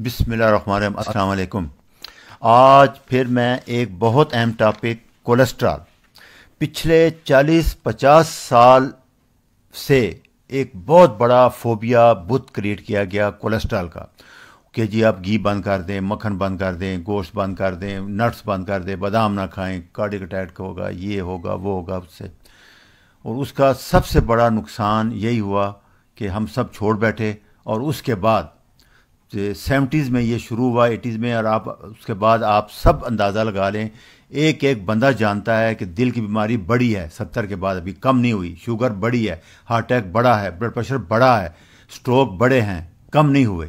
अस्सलाम वालेकुम आज फिर मैं एक बहुत अहम टॉपिक कोलेस्ट्रॉल पिछले 40-50 साल से एक बहुत बड़ा फोबिया बुत क्रिएट किया गया कोलेस्ट्रॉल का कि जी आप घी बंद कर दें मक्खन बंद कर दें गोश्त बंद कर दें नट्स बंद कर दें बादाम ना खाएं कार्डिक अटैक होगा ये होगा वो होगा उससे और उसका सबसे बड़ा नुकसान यही हुआ कि हम सब छोड़ बैठे और उसके बाद सेवेंटीज़ में ये शुरू हुआ एटीज़ में और आप उसके बाद आप सब अंदाज़ा लगा लें एक एक बंदा जानता है कि दिल की बीमारी बड़ी है सत्तर के बाद अभी कम नहीं हुई शुगर बड़ी है हार्ट अटैक बड़ा है ब्लड प्रेशर बड़ा है स्ट्रोक बड़े हैं कम नहीं हुए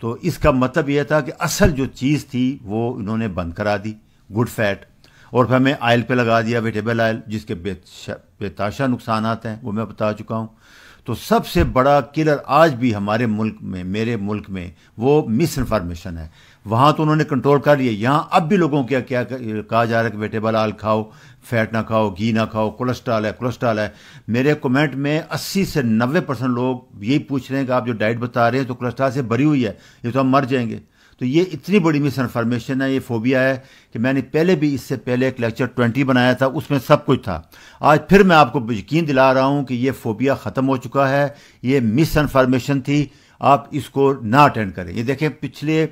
तो इसका मतलब यह था कि असल जो चीज़ थी वो इन्होंने बंद करा दी गुड फैट और फिर हमें आयल पे लगा दिया वेजिटेबल आयल जिसके बेताशा नुकसान हैं वो मैं बता चुका हूँ तो सबसे बड़ा किलर आज भी हमारे मुल्क में मेरे मुल्क में वो मिस इन्फॉर्मेशन है वहाँ तो उन्होंने कंट्रोल कर लिया यहाँ अब भी लोगों को क्या क्या कहा जा रहा है कि बेटे बलाल खाओ फैट ना खाओ घी ना खाओ कोलेस्ट्रॉल है कोलेस्ट्रॉल है मेरे कमेंट में 80 से 90 परसेंट लोग यही पूछ रहे हैं कि आप जो डाइट बता रहे हैं तो कोलेस्ट्रॉल से भरी हुई है ये तो हम मर जाएंगे तो ये इतनी बड़ी मिस इन्फॉर्मेशन है ये फोबिया है कि मैंने पहले भी इससे पहले एक लेक्चर ट्वेंटी बनाया था उसमें सब कुछ था आज फिर मैं आपको यकीन दिला रहा हूँ कि ये फोबिया ख़त्म हो चुका है ये मिस इन्फॉर्मेशन थी आप इसको ना अटेंड करें ये देखें पिछले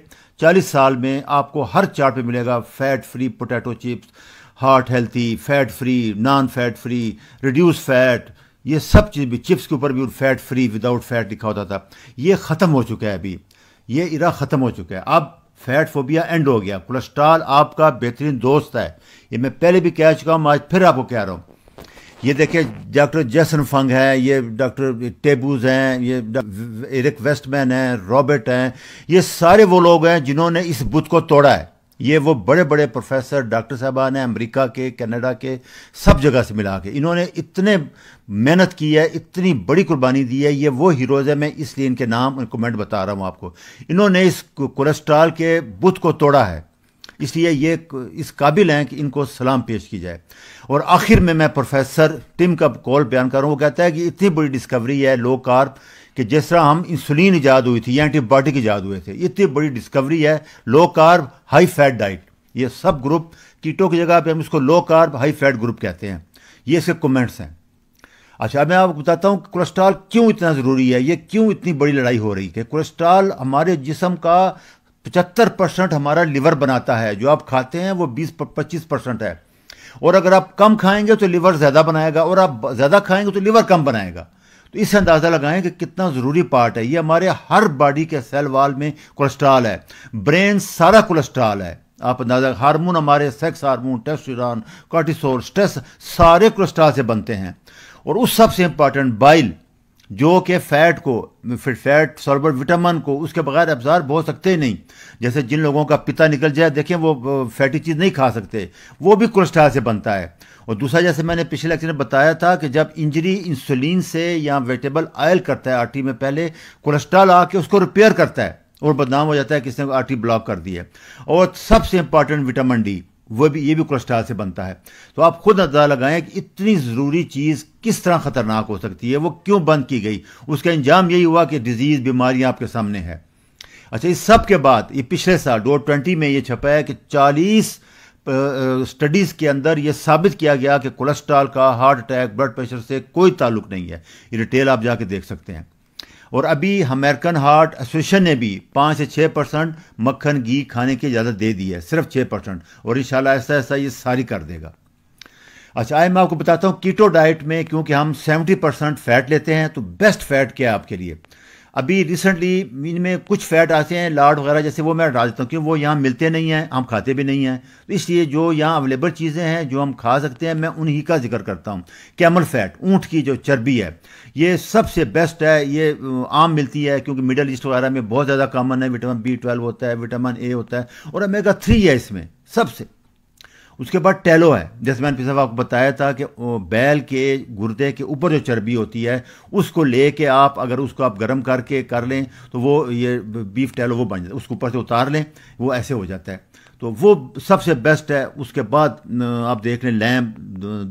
40 साल में आपको हर चार्ट पे मिलेगा fat free potato chips heart healthy fat free non fat free reduce fat ये सब चीज़ भी चिप्स के ऊपर भी फैट फ्री विदाउट फैट लिखा होता था ये ख़त्म हो चुका है अभी ये इरा ख़त्म हो चुका है अब फैट फोबिया एंड हो गया कोलेस्ट्रॉल आपका बेहतरीन दोस्त है ये मैं पहले भी कह चुका हूँ आज फिर आपको कह रहा हूँ ये देखिए डॉक्टर जैसन फंग है ये डॉक्टर टेबूज हैं ये एरिक वेस्टमैन हैं रॉबर्ट हैं ये सारे वो लोग हैं जिन्होंने इस बुत को तोड़ा है ये वो बड़े बड़े प्रोफेसर डॉक्टर साहबान हैं अमेरिका के कनाडा के सब जगह से मिला के इन्होंने इतने मेहनत की है इतनी बड़ी कुर्बानी दी है ये वो हीरोज़ है मैं इसलिए इनके नाम इनको बता रहा हूँ आपको इन्होंने इस कोलेस्ट्रॉल के बुत को तोड़ा है इसलिए ये इस काबिल हैं कि इनको सलाम पेश की जाए और आखिर में मैं प्रोफेसर टिम का कॉल बयान कर रहा हूँ वो कहता है कि इतनी बड़ी डिस्कवरी है लो कार्प कि जिस तरह हम इंसुलिन ईजाद हुई थी या एंटीबायोटिक ईजाद हुए थे इतनी बड़ी डिस्कवरी है low carb high fat diet ये सब ग्रुप कीटो की जगह पे हम इसको low carb high fat group कहते हैं ये इसके कमेंट्स हैं अच्छा मैं आपको बताता हूँ कोलेस्ट्रॉल क्यों इतना ज़रूरी है ये क्यों इतनी बड़ी लड़ाई हो रही है कोलेस्ट्रॉल हमारे जिसम का पचहत्तर परसेंट हमारा लिवर बनाता है जो आप खाते हैं वो बीस पच्चीस परसेंट है और अगर आप कम खाएंगे तो लिवर ज़्यादा बनाएगा और आप ज़्यादा खाएंगे तो लिवर कम बनाएगा तो इससे अंदाज़ा लगाएं कि कितना ज़रूरी पार्ट है ये हमारे हर बॉडी के सेल वाल में कोलेस्ट्रॉल है ब्रेन सारा कोलेस्ट्रॉल है आप अंदाजा हार्मोन हमारे sex hormone testosterone cortisol stress सारे कोलेस्ट्रॉल से बनते हैं और उस सबसे इंपॉर्टेंट बाइल जो कि फैट को फिर फैट सॉल्बर विटामिन को उसके बगैर अफजार बो सकते ही नहीं जैसे जिन लोगों का पिता निकल जाए देखें वो फैटी चीज़ नहीं खा सकते वो भी कोलेस्ट्रॉल से बनता है और दूसरा जैसे मैंने पिछले लेक्चर में बताया था कि जब इंजरी इंसुलिन से या वेजिटेबल ऑयल करता है आर्टी में पहले कोलेस्ट्रॉल आके उसको रिपेयर करता है और बदनाम हो जाता है किसने आर्टी ब्लॉक कर दी है और सबसे इंपॉर्टेंट विटामिन डी वह भी ये भी कोलेस्ट्रॉल से बनता है तो आप खुद अंदाजा लगाएं कि इतनी ज़रूरी चीज़ किस तरह ख़तरनाक हो सकती है वो क्यों बंद की गई उसका इंजाम यही हुआ कि डिज़ीज़ बीमारियाँ आपके सामने है अच्छा इस सब के बाद ये पिछले साल डो ट्वेंटी में ये छपा है कि चालीस स्टडीज़ के अंदर ये साबित किया गया कि कोलेस्ट्रॉल का हार्ट अटैक ब्लड प्रेशर से कोई ताल्लुक नहीं है ये डिटेल आप जाके देख सकते हैं और अभी अमेरिकन हार्ट एसोसिएशन ने भी पाँच से छः परसेंट मक्खन घी खाने की इजाज़त दे दी है सिर्फ छः परसेंट और इन ऐसा ऐसा ये सारी कर देगा अच्छा आए मैं आपको बताता हूँ कीटो डाइट में क्योंकि हम सेवेंटी परसेंट फैट लेते हैं तो बेस्ट फैट क्या है आपके लिए अभी रिसेंटली इनमें कुछ फैट आते हैं लाड वगैरह जैसे वो मैं डाल देता हूँ क्योंकि वो यहाँ मिलते नहीं हैं हम खाते भी नहीं हैं तो इसलिए जो यहाँ अवेलेबल चीज़ें हैं जो हम खा सकते हैं मैं उन्हीं का जिक्र करता हूँ कैमल फैट ऊँट की जो चर्बी है ये सबसे बेस्ट है ये आम मिलती है क्योंकि मिडल ईस्ट वगैरह में बहुत ज़्यादा कॉमन है विटामिन बी ट्वेल्व होता है विटामिन ए होता है और अमेगा थ्री है इसमें सबसे उसके बाद टैलो है जैसे मैंने पिछले आपको बताया था कि बैल के गुर्दे के ऊपर जो चर्बी होती है उसको ले के आप अगर उसको आप गर्म करके कर लें तो वो ये बीफ टैलो वो बन जाता है उसको ऊपर से उतार लें वो ऐसे हो जाता है तो वो सबसे बेस्ट है उसके बाद आप देख लें लैम्प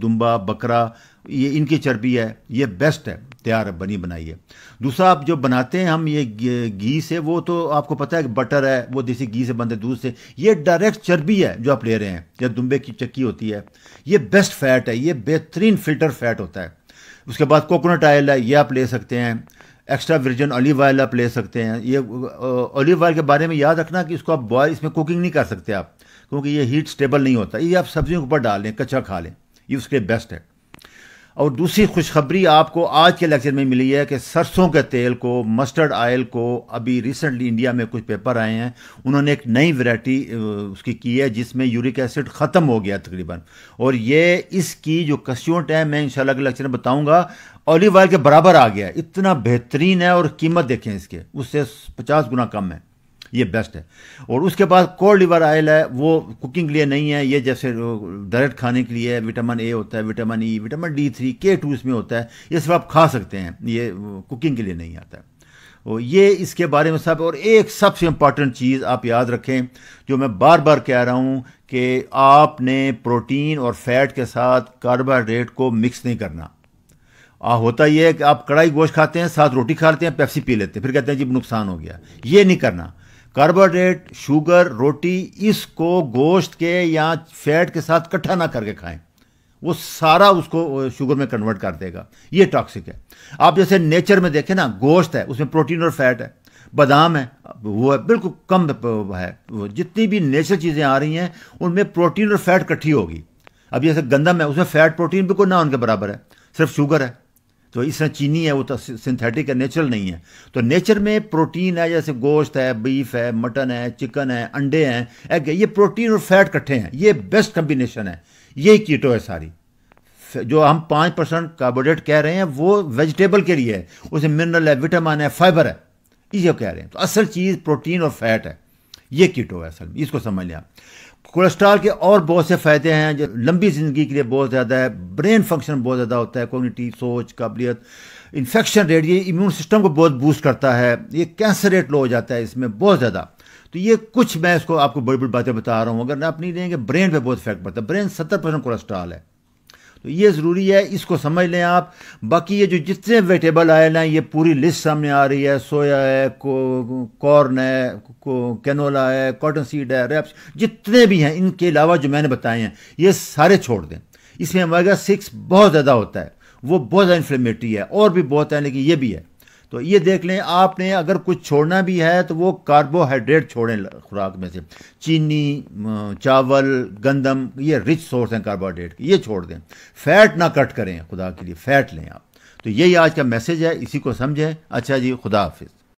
दुम्बा बकरा ये इनकी चर्बी है ये बेस्ट है तैयार बनी बनाई है दूसरा आप जो बनाते हैं हम ये घी से वो तो आपको पता है कि बटर है वो देसी घी से बनते दूध से ये डायरेक्ट चर्बी है जो आप ले रहे हैं या दुम्बे की चक्की होती है ये बेस्ट फैट है ये बेहतरीन फिल्टर फैट होता है उसके बाद कोकोनट ऑयल है ये आप ले सकते हैं एक्स्ट्रा वर्जन ऑलिव ऑयल आप ले सकते हैं ये ऑलिव ऑयल के बारे में याद रखना कि इसको आप बॉयल इसमें कुकिंग नहीं कर सकते आप क्योंकि ये हीट स्टेबल नहीं होता ये आप सब्जियों के ऊपर डाल लें कच्चा खा लें ये उसके बेस्ट है और दूसरी खुशखबरी आपको आज के लेक्चर में मिली है कि सरसों के तेल को मस्टर्ड ऑयल को अभी रिसेंटली इंडिया में कुछ पेपर आए हैं उन्होंने एक नई वैरायटी उसकी की है जिसमें यूरिक एसिड ख़त्म हो गया तकरीबन और ये इसकी जो कस्टियूट है मैं इंशाल्लाह के लेक्चर में बताऊंगा ऑलिव ऑयल के बराबर आ गया इतना बेहतरीन है और कीमत देखें इसके उससे पचास गुना कम है ये बेस्ट है और उसके बाद कोल्ड लिवर आयल है वो कुकिंग के लिए नहीं है ये जैसे डायरेक्ट खाने के लिए विटामिन ए होता है vitamin E vitamin D three K two इसमें होता है ये सब आप खा सकते हैं ये कुकिंग के लिए नहीं आता है और ये इसके बारे में सब और एक सबसे इम्पॉर्टेंट चीज़ आप याद रखें जो मैं बार बार कह रहा हूँ कि आपने प्रोटीन और फैट के साथ कार्बोहाइड्रेट को मिक्स नहीं करना आ, होता यह है कि आप कड़ाई गोश्त खाते हैं साथ रोटी खा लेते हैं पेप्सी पी लेते हैं फिर कहते हैं जी नुकसान हो गया ये नहीं करना कार्बोहाइड्रेट शुगर रोटी इसको गोश्त के या फैट के साथ इकट्ठा ना करके खाएं वो सारा उसको शुगर में कन्वर्ट कर देगा ये टॉक्सिक है आप जैसे नेचर में देखें ना गोश्त है उसमें प्रोटीन और फैट है बादाम है वो है बिल्कुल कम है जितनी भी नेचुरल चीज़ें आ रही हैं उनमें प्रोटीन और फैट इकट्ठी होगी अब जैसे गंदम है उसमें फैट प्रोटीन बिल्कुल ना उनके बराबर है सिर्फ शुगर है तो इसमें चीनी है वो तो सिंथेटिक है नेचुरल नहीं है तो नेचर में प्रोटीन है जैसे गोश्त है बीफ है मटन है चिकन है अंडे हैं एग है ये प्रोटीन और फैट इकट्ठे हैं ये बेस्ट कम्बिनेशन है ये कीटो है सारी जो हम पाँच परसेंट कार्बोहाइड्रेट कह रहे हैं वो वेजिटेबल के लिए है उसे मिनरल है विटामिन है फाइबर है ये कह रहे हैं तो असल चीज़ प्रोटीन और फैट है ये कीटो है असल में इसको समझ लिया कोलेस्ट्रॉल के और बहुत से फ़ायदे हैं जो लंबी ज़िंदगी के लिए बहुत ज़्यादा है ब्रेन फंक्शन बहुत ज़्यादा होता है कॉग्निटिव सोच काबिलियत इन्फेक्शन रेट ये इम्यून सिस्टम को बहुत बूस्ट करता है ये कैंसर रेट लो हो जाता है इसमें बहुत ज़्यादा तो ये कुछ मैं इसको आपको बड़ी बड़ी बातें बता रहा हूँ अगर ना नहीं लेंगे ब्रेन पे बहुत इफेक्ट पड़ता है ब्रेन सत्तर परसेंट कोलेस्ट्रॉल है तो ये ज़रूरी है इसको समझ लें आप बाकी ये जो जितने वेजिटेबल आयल हैं ये पूरी लिस्ट सामने आ रही है सोया है कॉर्न है कैनोला है कॉटन सीड है रेप्स जितने भी हैं इनके अलावा जो मैंने बताए हैं ये सारे छोड़ दें इसमें हमारे सिक्स बहुत ज़्यादा होता है वो बहुत ज़्यादा इन्फ्लेमेटरी है और भी बहुत है लेकिन ये भी है तो ये देख लें आपने अगर कुछ छोड़ना भी है तो वो कार्बोहाइड्रेट छोड़ें खुराक में से चीनी चावल गंदम ये रिच सोर्स हैं कार्बोहाइड्रेट की ये छोड़ दें फैट ना कट करें खुदा के लिए फैट लें आप तो यही आज का मैसेज है इसी को समझें अच्छा जी खुदा हाफिज़